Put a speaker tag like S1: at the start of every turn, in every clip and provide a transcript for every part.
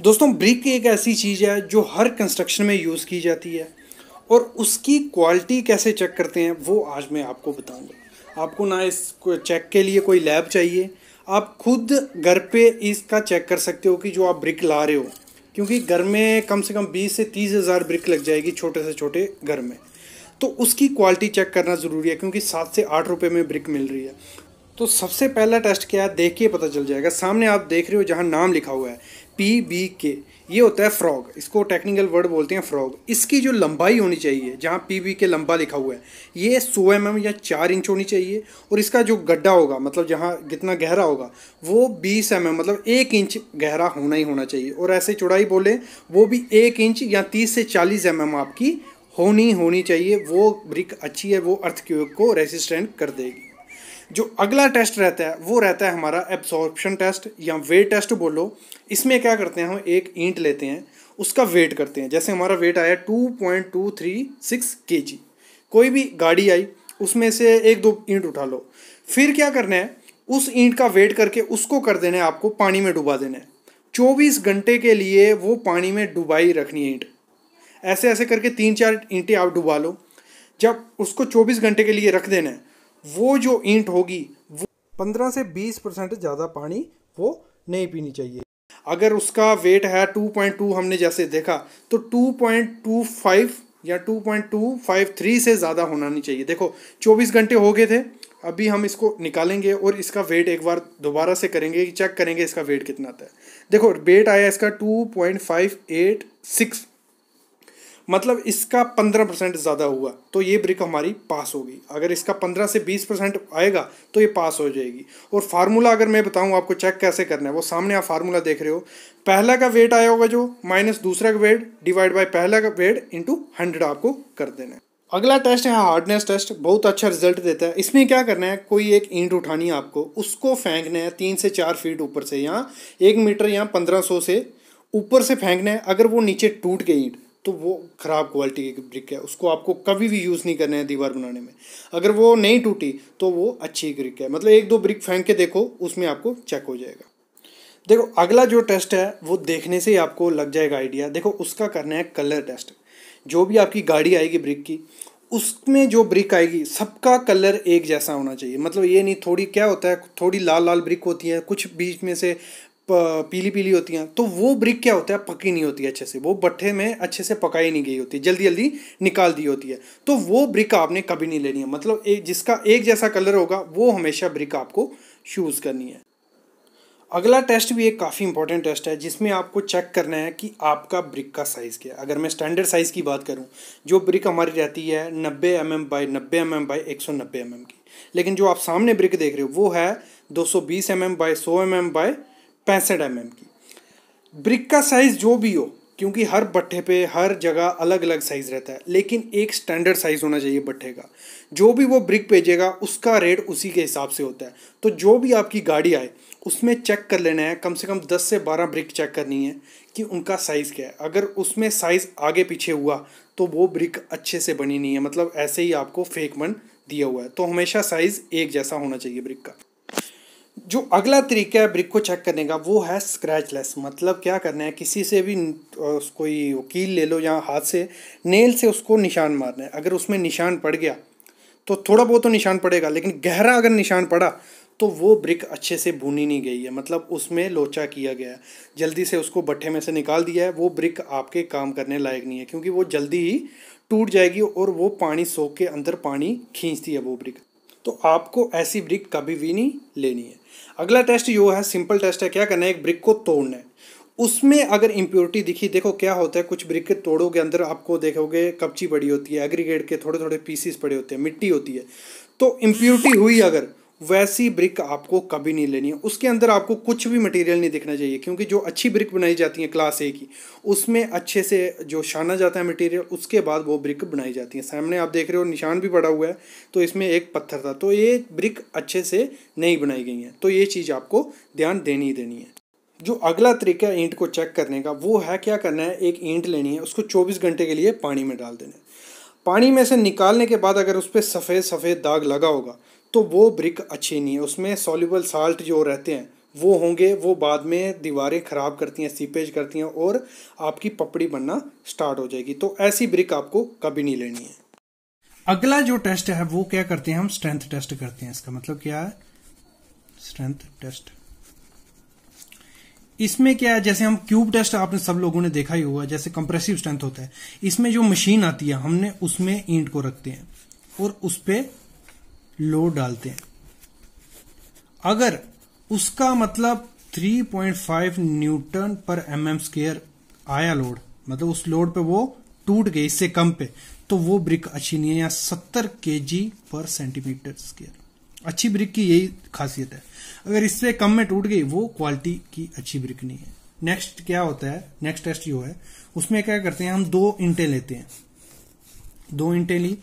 S1: दोस्तों ब्रिक एक ऐसी चीज़ है जो हर कंस्ट्रक्शन में यूज़ की जाती है और उसकी क्वालिटी कैसे चेक करते हैं वो आज मैं आपको बताऊंगा आपको ना इस चेक के लिए कोई लैब चाहिए आप खुद घर पे इसका चेक कर सकते हो कि जो आप ब्रिक ला रहे हो क्योंकि घर में कम से कम बीस से तीस हज़ार ब्रिक लग जाएगी छोटे से छोटे घर में तो उसकी क्वालिटी चेक करना ज़रूरी है क्योंकि सात से आठ रुपये में ब्रिक मिल रही है तो सबसे पहला टेस्ट क्या है देख के पता चल जाएगा सामने आप देख रहे हो जहाँ नाम लिखा हुआ है पी बी के ये होता है फ्रॉग इसको टेक्निकल वर्ड बोलते हैं फ्रॉग इसकी जो लंबाई होनी चाहिए जहाँ पी बी के लंबा लिखा हुआ है ये सौ एम mm एम या चार इंच होनी चाहिए और इसका जो गड्ढा होगा मतलब जहाँ जितना गहरा होगा वो बीस एम mm, एम मतलब एक इंच गहरा होना ही होना चाहिए और ऐसे चौड़ाई बोले वो भी एक इंच या तीस से चालीस एम mm एम आपकी होनी होनी चाहिए वो ब्रिक अच्छी है वो अर्थ को रेसिस्टेंट कर देगी जो अगला टेस्ट रहता है वो रहता है हमारा एब्सॉर्प्शन टेस्ट या वेट टेस्ट बोलो इसमें क्या करते हैं हम एक ईंट लेते हैं उसका वेट करते हैं जैसे हमारा वेट आया two point two three six K G कोई भी गाड़ी आई उसमें से एक दो ईंट उठा लो फिर क्या करना है उस ईंट का वेट करके उसको कर देना है आपको पानी में डुबा देना है चौबीस घंटे के लिए वो पानी में डुबाई रखनी है ईंट ऐसे ऐसे करके तीन चार ईंटें आप डुबा लो जब उसको चौबीस घंटे के लिए रख देना है वो जो ईंट होगी वो पंद्रह से बीस परसेंट ज़्यादा पानी वो नहीं पीनी चाहिए अगर उसका वेट है टू पॉइंट टू हमने जैसे देखा तो टू पॉइंट टू फाइव या two point two five three से ज़्यादा होना नहीं चाहिए देखो चौबीस घंटे हो गए थे अभी हम इसको निकालेंगे और इसका वेट एक बार दोबारा से करेंगे चेक करेंगे इसका वेट कितना आता है देखो वेट आया इसका two point five eight six मतलब इसका पंद्रह परसेंट ज़्यादा हुआ तो ये ब्रिक हमारी पास होगी अगर इसका पंद्रह से बीस परसेंट आएगा तो ये पास हो जाएगी और फार्मूला अगर मैं बताऊँ आपको चेक कैसे करना है वो सामने आप फार्मूला देख रहे हो पहला का वेट आया होगा जो माइनस दूसरा का वेट डिवाइड बाई पहला का वेट इंटू हंड्रेड आपको कर देना है अगला टेस्ट है हार्डनेस टेस्ट बहुत अच्छा रिजल्ट देता है इसमें क्या करना है कोई एक ईंट उठानी है आपको उसको फेंकना है तीन से चार फीट ऊपर से यहाँ एक मीटर यहाँ पंद्रह सौ से ऊपर से फेंकना है अगर वो नीचे टूट गई ईंट तो वो ख़राब क्वालिटी की ब्रिक है उसको आपको कभी भी यूज़ नहीं करना है दीवार बनाने में अगर वो नहीं टूटी तो वो अच्छी ब्रिक है मतलब एक दो ब्रिक फेंक के देखो उसमें आपको चेक हो जाएगा देखो अगला जो टेस्ट है वो देखने से ही आपको लग जाएगा आइडिया देखो उसका करना है कलर टेस्ट जो भी आपकी गाड़ी आएगी ब्रिक की उसमें जो ब्रिक आएगी सबका कलर एक जैसा होना चाहिए मतलब ये नहीं थोड़ी क्या होता है थोड़ी लाल लाल ब्रिक होती है कुछ बीच में से पीली पीली होती हैं तो वो ब्रिक क्या होता है पकी नहीं होती अच्छे से वो बट्ठे में अच्छे से पकाई नहीं गई होती जल्दी जल्दी निकाल दी होती है तो वो ब्रिक आपने कभी नहीं लेनी है मतलब एक जिसका एक जैसा कलर होगा वो हमेशा ब्रिक आपको चूज़ करनी है अगला टेस्ट भी एक काफ़ी इंपॉर्टेंट टेस्ट है जिसमें आपको चेक करना है कि आपका ब्रिक का साइज़ क्या है अगर मैं स्टैंडर्ड साइज़ की बात करूं जो ब्रिक हमारी रहती है नब्बे एम एम बाई नब्बे एम एम बाई एक सौ नब्बे एम mm एम की लेकिन जो आप सामने ब्रिक देख रहे हो वो है दो सौ बीस एम एम बाई सौ एम एम बाई पैंसठ एम mm की ब्रिक का साइज़ जो भी हो क्योंकि हर भट्ठे पे हर जगह अलग अलग साइज़ रहता है लेकिन एक स्टैंडर्ड साइज़ होना चाहिए भट्ठे का जो भी वो ब्रिक भेजेगा उसका रेट उसी के हिसाब से होता है तो जो भी आपकी गाड़ी आए उसमें चेक कर लेना है कम से कम दस से बारह ब्रिक चेक करनी है कि उनका साइज़ क्या है अगर उसमें साइज़ आगे पीछे हुआ तो वो ब्रिक अच्छे से बनी नहीं है मतलब ऐसे ही आपको फेक मन दिया हुआ है तो हमेशा साइज़ एक जैसा होना चाहिए ब्रिक का जो अगला तरीका है ब्रिक को चेक करने का वो है स्क्रैचलेस मतलब क्या करना है किसी से भी कोई वकील ले लो या हाथ से नेल से उसको निशान मारना है अगर उसमें निशान पड़ गया तो थोड़ा बहुत तो निशान पड़ेगा लेकिन गहरा अगर निशान पड़ा तो वो ब्रिक अच्छे से भुनी नहीं गई है मतलब उसमें लोचा किया गया है जल्दी से उसको भट्ठे में से निकाल दिया है वो ब्रिक आपके काम करने लायक नहीं है क्योंकि वो जल्दी ही टूट जाएगी और वो पानी सोख के अंदर पानी खींचती है वो ब्रिक तो आपको ऐसी ब्रिक कभी भी नहीं लेनी है अगला टेस्ट यो है सिंपल टेस्ट है क्या करना है एक ब्रिक को तोड़ना है उसमें अगर इम्प्योरिटी दिखी देखो क्या होता है कुछ ब्रिक के तोड़ों के अंदर आपको देखोगे कपची पड़ी होती है एग्रीगेट के थोड़े थोड़े पीसीस पड़े होते हैं मिट्टी होती है तो इम्प्योरिटी हुई अगर वैसी ब्रिक आपको कभी नहीं लेनी है उसके अंदर आपको कुछ भी मटेरियल नहीं दिखना चाहिए क्योंकि जो अच्छी ब्रिक बनाई जाती है क्लास ए की उसमें अच्छे से जो छाना जाता है मटेरियल उसके बाद वो ब्रिक बनाई जाती है सामने आप देख रहे हो निशान भी पड़ा हुआ है तो इसमें एक पत्थर था तो ये ब्रिक अच्छे से नहीं बनाई गई है तो ये चीज़ आपको ध्यान देनी ही देनी है जो अगला तरीका ईंट को चेक करने का वो है क्या करना है एक ईंट लेनी है उसको चौबीस घंटे के लिए पानी में डाल देना है पानी में से निकालने के बाद अगर उस पर सफ़ेद सफ़ेद दाग लगा होगा तो वो ब्रिक अच्छी नहीं है उसमें सॉल्यूबल साल्ट जो रहते हैं वो होंगे वो बाद में दीवारें ख़राब करती हैं सीपेज करती हैं और आपकी पपड़ी बनना स्टार्ट हो जाएगी तो ऐसी ब्रिक आपको कभी नहीं लेनी है अगला जो टेस्ट है वो क्या करते हैं हम स्ट्रेंथ टेस्ट करते हैं इसका मतलब क्या है स्ट्रेंथ टेस्ट इसमें क्या है जैसे हम क्यूब टेस्ट आपने सब लोगों ने देखा ही होगा जैसे कंप्रेसिव स्ट्रेंथ होता है इसमें जो मशीन आती है हमने उसमें ईंट को रखते हैं और उस पर लोड डालते हैं अगर उसका मतलब 3.5 न्यूटन पर एम एम स्केयर आया लोड मतलब उस लोड पे वो टूट गई इससे कम पे तो वो ब्रिक अच्छी नहीं है या सत्तर के जी पर सेंटीमीटर स्केयर अच्छी ब्रिक की यही खासियत है अगर इससे कम में टूट गई वो क्वालिटी की अच्छी ब्रिक नहीं है नेक्स्ट क्या होता है नेक्स्ट टेस्ट जो है उसमें क्या करते हैं हम दो इंटे लेते हैं दो इंटे ली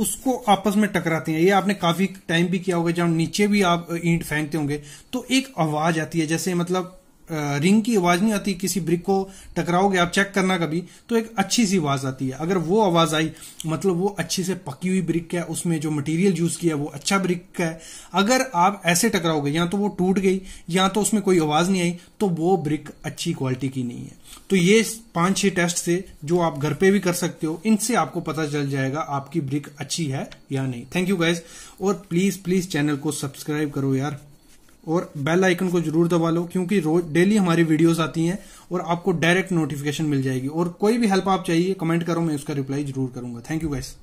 S1: उसको आपस में टकराती हैं ये आपने काफी टाइम भी किया होगा जब नीचे भी आप ईंट फेंकते होंगे तो एक आवाज आती है जैसे मतलब रिंग की आवाज नहीं आती किसी ब्रिक को टकराओगे आप चेक करना कभी तो एक अच्छी सी आवाज आती है अगर वो आवाज आई मतलब वो अच्छी से पकी हुई ब्रिक है उसमें जो मटेरियल यूज किया वो अच्छा ब्रिक है अगर आप ऐसे टकराओगे या तो वो टूट गई या तो उसमें कोई आवाज नहीं आई तो वो ब्रिक अच्छी क्वालिटी की नहीं है तो ये पांच छह टेस्ट से जो आप घर पे भी कर सकते हो इनसे आपको पता चल जाएगा आपकी ब्रिक अच्छी है या नहीं थैंक यू गाइज और प्लीज प्लीज चैनल को सब्सक्राइब करो यार और बेल आइकन को जरूर दबा लो क्योंकि रोज डेली हमारी वीडियोस आती हैं और आपको डायरेक्ट नोटिफिकेशन मिल जाएगी और कोई भी हेल्प आप चाहिए कमेंट करो मैं उसका रिप्लाई जरूर करूंगा थैंक यू गाइस